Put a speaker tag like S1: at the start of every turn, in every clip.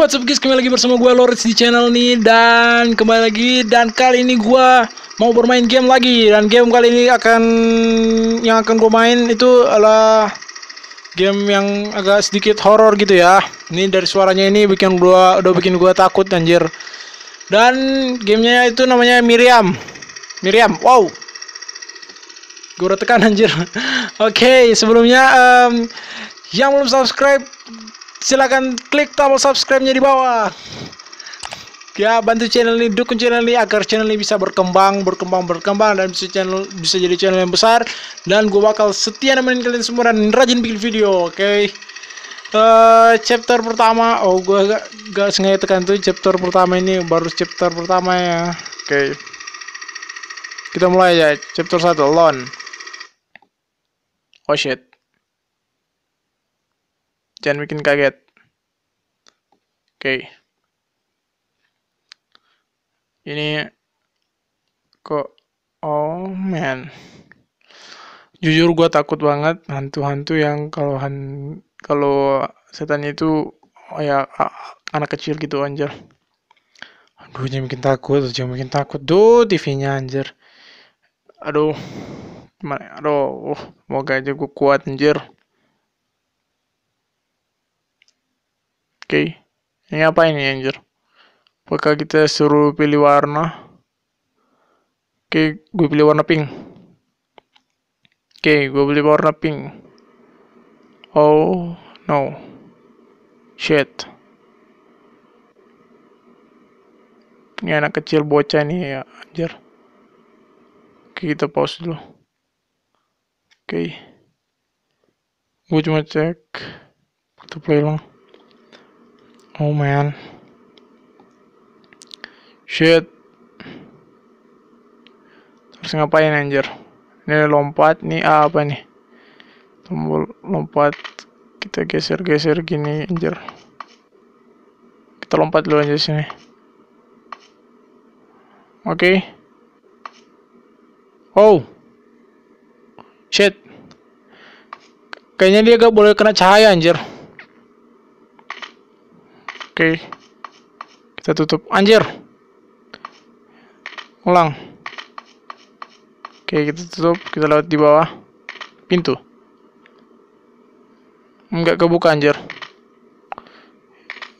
S1: what's up guys, kembali lagi bersama gue Loris di channel ini Dan kembali lagi, dan kali ini gue mau bermain game lagi Dan game kali ini akan, yang akan gue main itu adalah Game yang agak sedikit horror gitu ya Ini dari suaranya ini bikin gue udah bikin gue takut anjir Dan gamenya itu namanya Miriam Miriam, wow Gue udah tekan anjir Oke, okay, sebelumnya um, Yang belum subscribe silahkan klik tombol subscribe-nya di bawah ya bantu channel ini dukung channel ini agar channel ini bisa berkembang berkembang berkembang dan bisa channel bisa jadi channel yang besar dan gue bakal setia nemenin kalian semua dan rajin bikin video oke okay? uh, eh, chapter pertama oh gue gak, gak sengaja tekan tuh chapter pertama ini baru chapter pertama ya oke okay. kita mulai ya chapter satu lon oh shit Jangan bikin kaget. Oke. Okay. Ini kok oh man. Jujur gue takut banget hantu-hantu yang kalau han kalau setan itu oh ya anak kecil gitu anjir. Aduh, jangan bikin takut, jangan bikin takut. Duh, TV-nya anjir. Aduh. Gimana? Ya? Aduh, semoga aja gue kuat anjir. Oke. Okay. Ini apa ini anjir? Apakah kita suruh pilih warna? Oke, okay, gue pilih warna pink. Oke, okay, gue pilih warna pink. Oh, no. Shit. Ini anak kecil bocah nih ya, anjir. okay, kita pause dulu. Oke. Okay. Gue cuma cek. Kita play long. Oh man. Shit. Terus ngapain anjir? Ini lompat, nih ah, apa nih? Tombol lompat. Kita geser-geser gini anjir. Kita lompat dulu aja sini. Oke. Okay. Oh. Shit. Kayaknya dia gak boleh kena cahaya anjir. Oke. Kita tutup. Anjir. Ulang. Oke, kita tutup. Kita lewat di bawah. Pintu. Enggak kebuka anjir.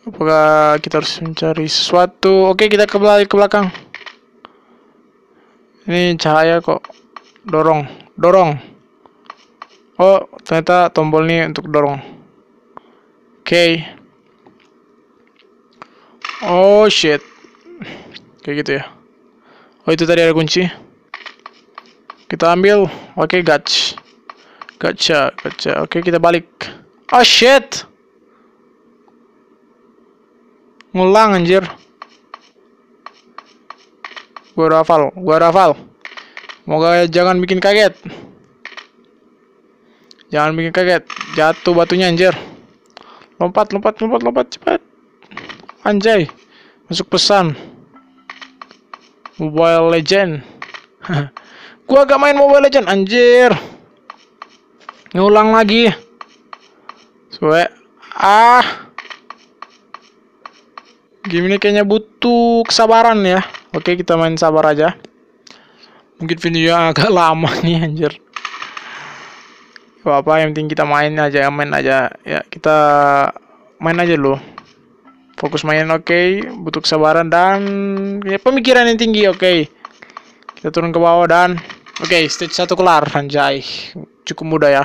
S1: Apakah kita harus mencari sesuatu? Oke, kita ke belakang. Ke belakang. Ini cahaya kok. Dorong. Dorong. Oh, ternyata tombol ini untuk dorong. Oke. Okay. Oh shit. Kayak gitu ya. Oh itu tadi ada kunci. Kita ambil. Oke, okay, gach. Gacha, gacha. Oke, okay, kita balik. Oh shit. Ngulang anjir. Gua rafal, gua rafal. Moga jangan bikin kaget. Jangan bikin kaget. Jatuh batunya anjir. Lompat, lompat, lompat, lompat cepat. Anjay, masuk pesan. Mobile Legend. gua agak main Mobile Legend, anjir. Ngulang lagi. Suwe. Ah. Game ini kayaknya butuh kesabaran ya. Oke, kita main sabar aja. Mungkin videonya agak lama nih, anjir. Gak apa-apa, yang penting kita main aja, main aja. Ya, kita main aja loh fokus mainan oke okay. butuh kesabaran dan ya, pemikiran yang tinggi oke okay. kita turun ke bawah dan oke okay, stage satu kelar anjay cukup mudah ya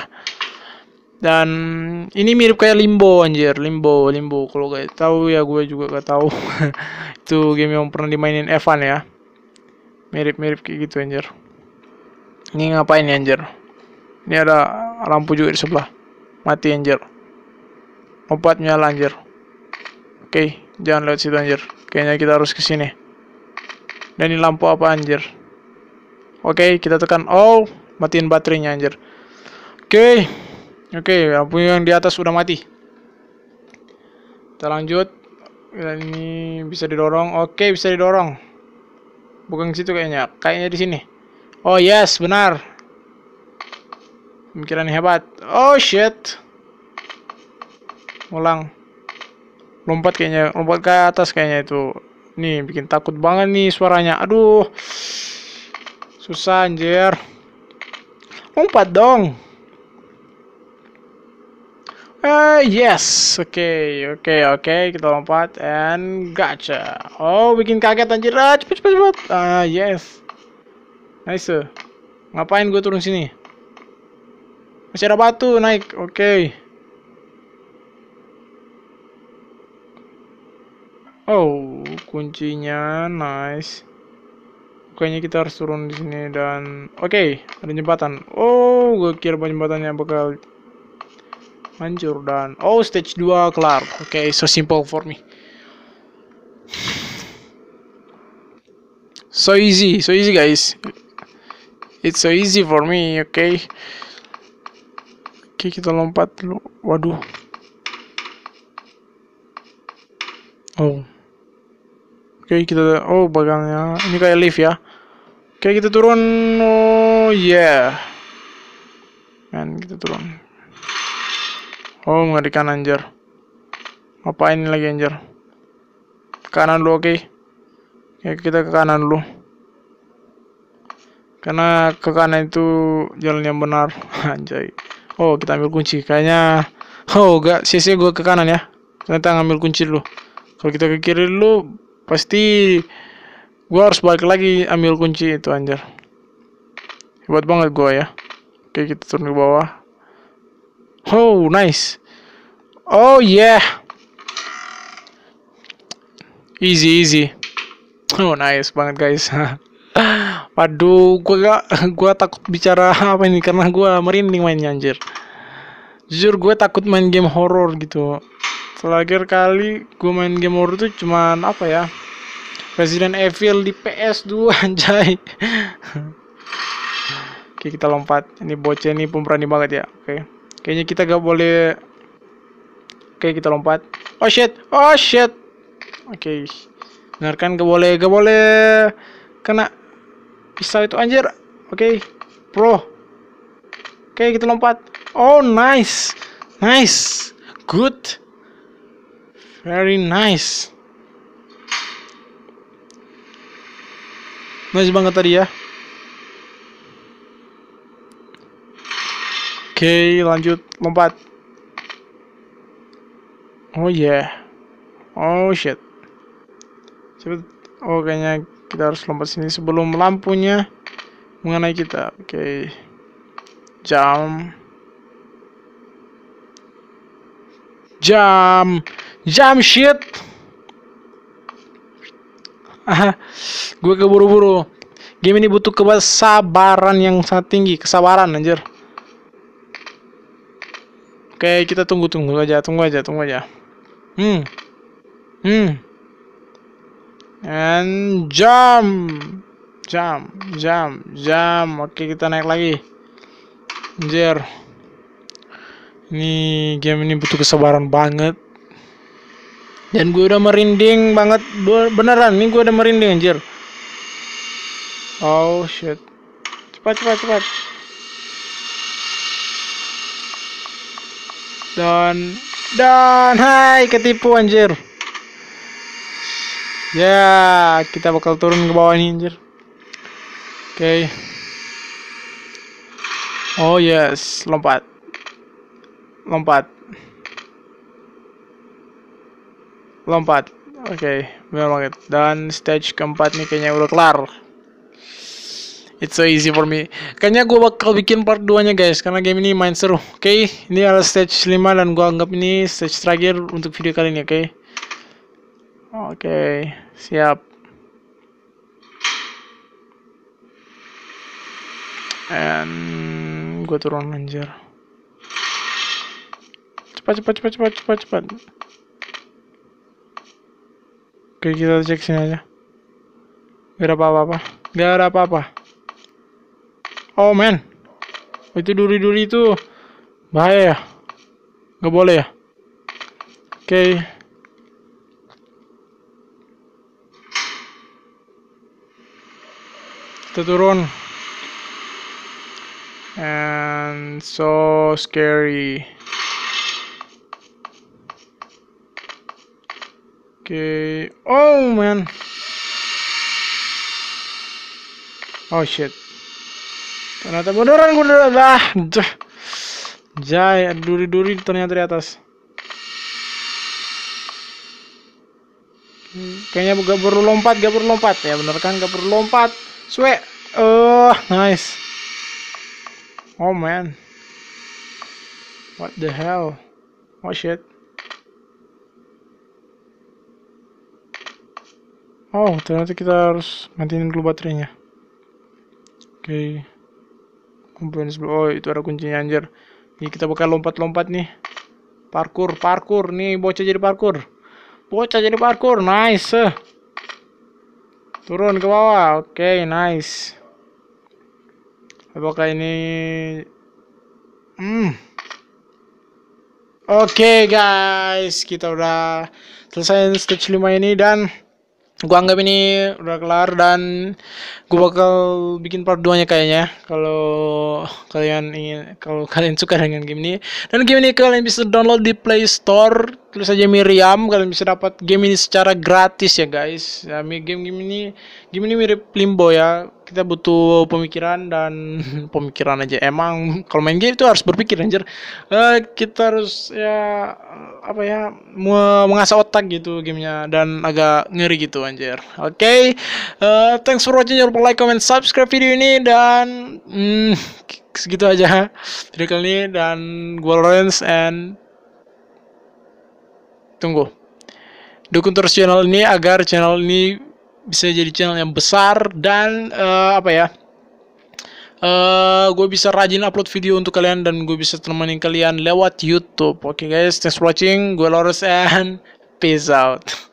S1: dan ini mirip kayak limbo anjir limbo limbo kalau gak tahu ya gue juga gak tahu itu game yang pernah dimainin Evan ya mirip-mirip kayak gitu anjir ini ngapain ya anjir ini ada lampu juga di sebelah mati anjir obat nyala anjir Oke, jangan lewat situ anjir. Kayaknya kita harus ke sini. Dan ini lampu apa anjir? Oke, kita tekan oh, matiin baterainya anjir. Oke. Oke, okay, lampu yang di atas sudah mati. Kita lanjut. Ya, ini bisa didorong. Oke, bisa didorong. Bukan ke situ kayaknya. Kayaknya di sini. Oh, yes, benar. Pemikiran hebat. Oh shit. Ulang lompat kayaknya lompat ke atas kayaknya itu nih bikin takut banget nih suaranya aduh susah anjir lompat dong Uh, yes, oke, okay, oke, okay, oke, okay. kita lompat and gacha Oh, bikin kaget anjir, ah, cepet, cepet, cepet. Ah, uh, yes. Nice. Ngapain gue turun sini? Masih ada batu naik, oke. Okay. Oh, kuncinya nice. Kayaknya kita harus turun di sini dan oke, okay, ada jembatan. Oh, gue kira jembatannya bakal hancur dan oh stage 2 kelar. Oke, okay, so simple for me. So easy, so easy guys. It's so easy for me, oke. Okay? Oke, okay, kita lompat dulu. Waduh. Oh. Oke, kita gitu oh bagangnya. Ini kayak lift ya. Oke, kita gitu turun. Oh yeah. Dan kita gitu turun. Oh, mengerikan anjir. Ngapain lagi anjir? kanan dulu, oke. Okay. Ya, kita ke kanan dulu. Karena ke kanan itu jalan yang benar. Anjay. Oh, kita ambil kunci. Kayaknya oh, gak sia-sia gua ke kanan ya. Ternyata ngambil kunci dulu. Kalau kita ke kiri dulu pasti gue harus balik lagi ambil kunci itu anjir hebat banget gue ya oke kita gitu turun ke bawah oh nice oh yeah easy easy oh nice banget guys waduh gue gak gue takut bicara apa ini karena gue merinding main anjir jujur gue takut main game horror gitu terakhir kali gue main game horror tuh cuman apa ya Resident Evil di PS2 anjay oke kita lompat ini bocah ini pemberani banget ya oke kayaknya kita gak boleh oke kita lompat oh shit oh shit oke benar kan gak boleh gak boleh kena pisau itu anjir oke pro oke kita lompat oh nice nice good Very nice. Nice banget tadi ya. Oke, okay, lanjut lompat. Oh yeah. Oh shit. Oh kayaknya kita harus lompat sini sebelum lampunya mengenai kita. Oke. Okay. jam. Jump. Jamshid. gue keburu-buru. Game ini butuh kesabaran yang sangat tinggi, kesabaran anjir. Oke, kita tunggu-tunggu aja, tunggu aja, tunggu aja. Hmm. Hmm. And jam. Jam, jam, jam. Oke, kita naik lagi. Anjir. Ini game ini butuh kesabaran banget dan gue udah merinding banget gue beneran nih gue udah merinding anjir oh shit cepat cepat cepat dan dan hai ketipu anjir ya yeah, kita bakal turun ke bawah nih anjir oke okay. oh yes lompat lompat lompat oke okay, benar banget dan stage keempat nih kayaknya udah kelar it's so easy for me kayaknya gue bakal bikin part 2 nya guys karena game ini main seru oke okay, ini adalah stage 5 dan gue anggap ini stage terakhir untuk video kali ini oke okay? oke okay, siap and gue turun anjir cepat cepat cepat cepat cepat cepat Oke kita cek sini aja. Gak ya. ada apa-apa. Gak ada apa-apa. Oh men. Itu duri-duri itu bahaya ya. Gak boleh ya. Oke. Kita turun. And so scary. Okay. Oh man. Oh shit. Ternyata beneran gue udah lah. Jai, duri-duri ternyata di atas. Hmm, kayaknya gak perlu lompat, gak perlu lompat ya bener kan gak perlu lompat. Swe, oh nice. Oh man, what the hell? Oh shit. Oh, ternyata kita harus matiin dulu baterainya. Oke. Okay. sebelum oh itu ada kuncinya anjir. Ini kita bakal lompat-lompat nih. Parkur, parkur. Nih bocah jadi parkur. Bocah jadi parkur. Nice. Turun ke bawah. Oke, okay, nice. Apakah ini Hmm. Oke okay, guys, kita udah selesai stage 5 ini dan gua anggap ini udah kelar dan gua bakal bikin part 2 nya kayaknya kalau kalian ingin kalau kalian suka dengan game ini dan game ini kalian bisa download di Play Store tulis aja Miriam kalian bisa dapat game ini secara gratis ya guys ya game game ini game ini mirip Limbo ya kita butuh pemikiran dan pemikiran aja emang kalau main game itu harus berpikir anjir uh, kita harus ya apa ya mengasah otak gitu gamenya dan agak ngeri gitu anjir oke okay? uh, eh, thanks for watching jangan lupa like comment subscribe video ini dan mm, segitu aja video kali ini dan gue Lawrence and tunggu dukung terus channel ini agar channel ini bisa jadi channel yang besar dan uh, apa ya uh, eh, gue bisa rajin upload video untuk kalian dan gue bisa temenin kalian lewat YouTube oke okay, guys thanks for watching gue Loris and peace out